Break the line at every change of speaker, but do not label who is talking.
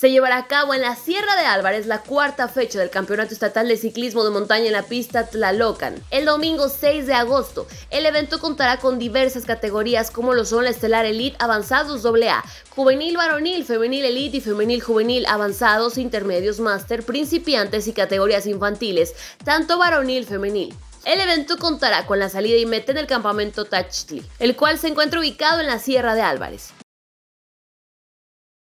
se llevará a cabo en la Sierra de Álvarez la cuarta fecha del Campeonato Estatal de Ciclismo de Montaña en la pista Tlalocan. El domingo 6 de agosto, el evento contará con diversas categorías como lo son la Estelar Elite Avanzados AA, Juvenil Varonil, Femenil Elite y Femenil Juvenil Avanzados, Intermedios Máster, Principiantes y categorías infantiles, tanto varonil femenil. El evento contará con la salida y meta en el campamento Tachtli, el cual se encuentra ubicado en la Sierra de Álvarez.